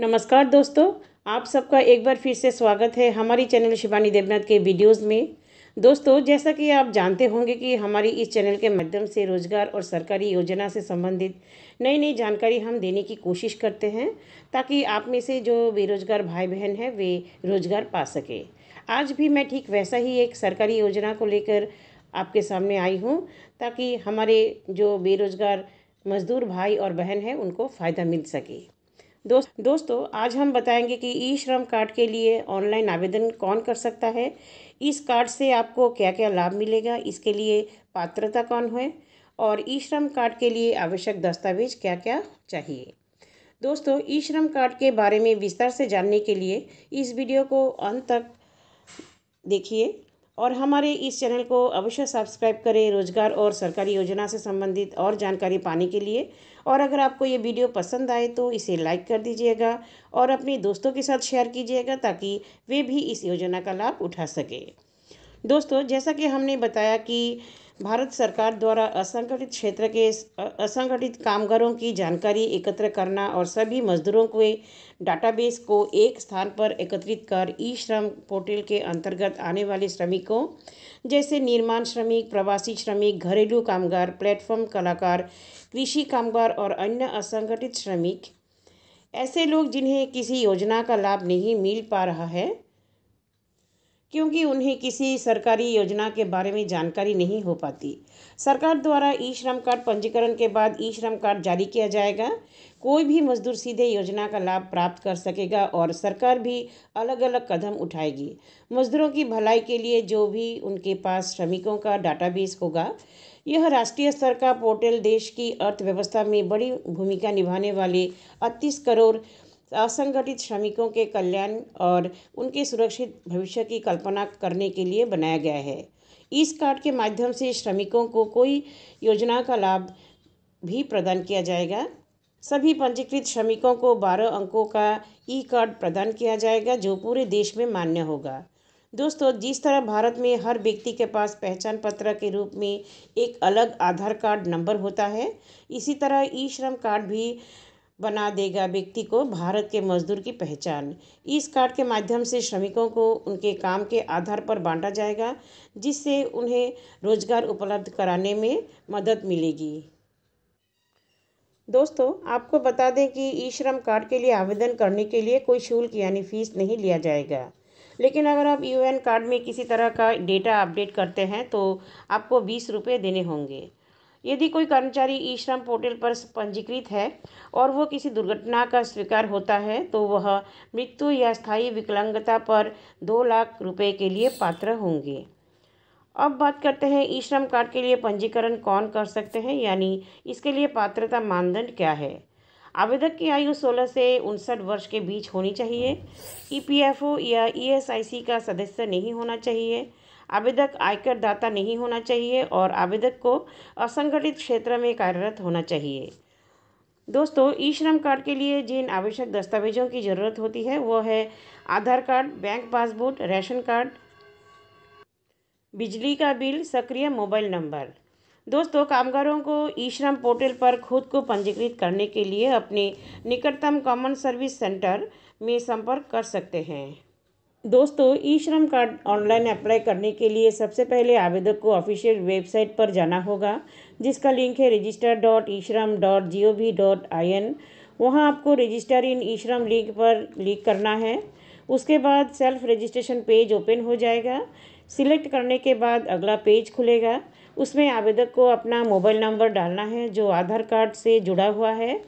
नमस्कार दोस्तों आप सबका एक बार फिर से स्वागत है हमारी चैनल शिवानी देवनाथ के वीडियोस में दोस्तों जैसा कि आप जानते होंगे कि हमारी इस चैनल के माध्यम से रोजगार और सरकारी योजना से संबंधित नई नई जानकारी हम देने की कोशिश करते हैं ताकि आप में से जो बेरोजगार भाई बहन हैं वे रोजगार पा सके आज भी मैं ठीक वैसा ही एक सरकारी योजना को लेकर आपके सामने आई हूँ ताकि हमारे जो बेरोजगार मज़दूर भाई और बहन हैं उनको फ़ायदा मिल सके दोस्त दोस्तों आज हम बताएंगे कि ई श्रम कार्ड के लिए ऑनलाइन आवेदन कौन कर सकता है इस कार्ड से आपको क्या क्या लाभ मिलेगा इसके लिए पात्रता कौन है और ई श्रम कार्ड के लिए आवश्यक दस्तावेज क्या क्या चाहिए दोस्तों ई श्रम कार्ड के बारे में विस्तार से जानने के लिए इस वीडियो को अंत तक देखिए और हमारे इस चैनल को अवश्य सब्सक्राइब करें रोजगार और सरकारी योजना से संबंधित और जानकारी पाने के लिए और अगर आपको ये वीडियो पसंद आए तो इसे लाइक कर दीजिएगा और अपने दोस्तों के साथ शेयर कीजिएगा ताकि वे भी इस योजना का लाभ उठा सकें दोस्तों जैसा कि हमने बताया कि भारत सरकार द्वारा असंगठित क्षेत्र के असंगठित कामगारों की जानकारी एकत्र करना और सभी मजदूरों के डाटाबेस को एक स्थान पर एकत्रित कर ई श्रम पोर्टल के अंतर्गत आने वाले श्रमिकों जैसे निर्माण श्रमिक प्रवासी श्रमिक घरेलू कामगार प्लेटफॉर्म कलाकार कृषि कामगार और अन्य असंगठित श्रमिक ऐसे लोग जिन्हें किसी योजना का लाभ नहीं मिल पा रहा है क्योंकि उन्हें किसी सरकारी योजना के बारे में जानकारी नहीं हो पाती सरकार द्वारा ई श्रम कार्ड पंजीकरण के बाद ई श्रम कार्ड जारी किया जाएगा कोई भी मजदूर सीधे योजना का लाभ प्राप्त कर सकेगा और सरकार भी अलग अलग कदम उठाएगी मजदूरों की भलाई के लिए जो भी उनके पास श्रमिकों का डाटाबेस होगा यह राष्ट्रीय स्तर का पोर्टल देश की अर्थव्यवस्था में बड़ी भूमिका निभाने वाले अड़तीस करोड़ असंगठित श्रमिकों के कल्याण और उनके सुरक्षित भविष्य की कल्पना करने के लिए बनाया गया है इस कार्ड के माध्यम से श्रमिकों को कोई योजना का लाभ भी प्रदान किया जाएगा सभी पंजीकृत श्रमिकों को 12 अंकों का ई कार्ड प्रदान किया जाएगा जो पूरे देश में मान्य होगा दोस्तों जिस तरह भारत में हर व्यक्ति के पास पहचान पत्र के रूप में एक अलग आधार कार्ड नंबर होता है इसी तरह ई श्रम कार्ड भी बना देगा व्यक्ति को भारत के मजदूर की पहचान इस कार्ड के माध्यम से श्रमिकों को उनके काम के आधार पर बांटा जाएगा जिससे उन्हें रोजगार उपलब्ध कराने में मदद मिलेगी दोस्तों आपको बता दें कि ई श्रम कार्ड के लिए आवेदन करने के लिए कोई शुल्क यानी फीस नहीं लिया जाएगा लेकिन अगर आप यू कार्ड में किसी तरह का डेटा अपडेट करते हैं तो आपको बीस रुपये देने होंगे यदि कोई कर्मचारी ई श्रम पोर्टल पर पंजीकृत है और वह किसी दुर्घटना का स्वीकार होता है तो वह मृत्यु या स्थायी विकलांगता पर दो लाख रुपए के लिए पात्र होंगे अब बात करते हैं ई श्रम कार्ड के लिए पंजीकरण कौन कर सकते हैं यानी इसके लिए पात्रता मानदंड क्या है आवेदक की आयु 16 से उनसठ वर्ष के बीच होनी चाहिए ई पी एफ ओ या ई एस आई सी का सदस्य नहीं होना चाहिए आवेदक आयकर दाता नहीं होना चाहिए और आवेदक को असंगठित क्षेत्र में कार्यरत होना चाहिए दोस्तों ई श्रम कार्ड के लिए जिन आवश्यक दस्तावेजों की ज़रूरत होती है वो है Aadhaar card bank passbook ration card बिजली का बिल सक्रिय मोबाइल नंबर दोस्तों कामगारों को ई श्रम पोर्टल पर खुद को पंजीकृत करने के लिए अपने निकटतम कॉमन सर्विस सेंटर में संपर्क कर सकते हैं दोस्तों ई श्रम कार्ड ऑनलाइन अप्लाई करने के लिए सबसे पहले आवेदक को ऑफिशियल वेबसाइट पर जाना होगा जिसका लिंक है register dot e Shram dot G O V dot I N वहाँ आपको रजिस्टर इन ई श्रम लिंक पर क्लिक करना है उसके बाद सेल्फ रजिस्ट्रेशन पेज ओपन हो जाएगा सिलेक्ट करने के बाद अगला पेज खुलेगा उसमें आवेदक को अपना मोबाइल नंबर डालना है जो आधार कार्ड से जुड़ा हुआ है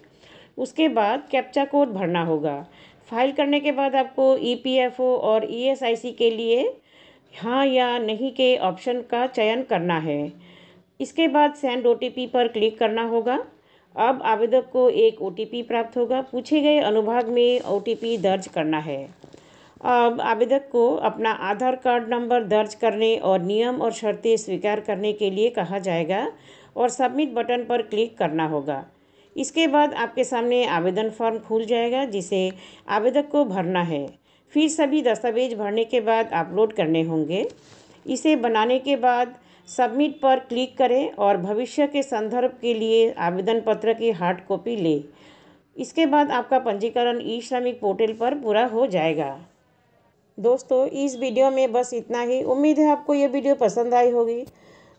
उसके बाद कैप्चा कोड भरना होगा फाइल करने के बाद आपको ई e और ई e के लिए हाँ या नहीं के ऑप्शन का चयन करना है इसके बाद सेंड ओ पर क्लिक करना होगा अब आवेदक को एक ओ प्राप्त होगा पूछे गए अनुभाग में ओ दर्ज करना है अब आवेदक को अपना आधार कार्ड नंबर दर्ज करने और नियम और शर्तें स्वीकार करने के लिए कहा जाएगा और सबमिट बटन पर क्लिक करना होगा इसके बाद आपके सामने आवेदन फॉर्म खुल जाएगा जिसे आवेदक को भरना है फिर सभी दस्तावेज भरने के बाद अपलोड करने होंगे इसे बनाने के बाद सबमिट पर क्लिक करें और भविष्य के संदर्भ के लिए आवेदन पत्र की हार्ड कॉपी लें इसके बाद आपका पंजीकरण ई श्रमिक पोर्टल पर पूरा हो जाएगा दोस्तों इस वीडियो में बस इतना ही उम्मीद है आपको ये वीडियो पसंद आई होगी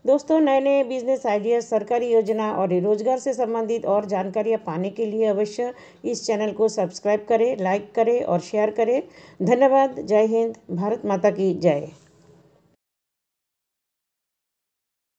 दोस्तों नए नए बिजनेस आइडियाज सरकारी योजना और रोजगार से संबंधित और जानकारियाँ पाने के लिए अवश्य इस चैनल को सब्सक्राइब करें लाइक करें और शेयर करें धन्यवाद जय हिंद भारत माता की जय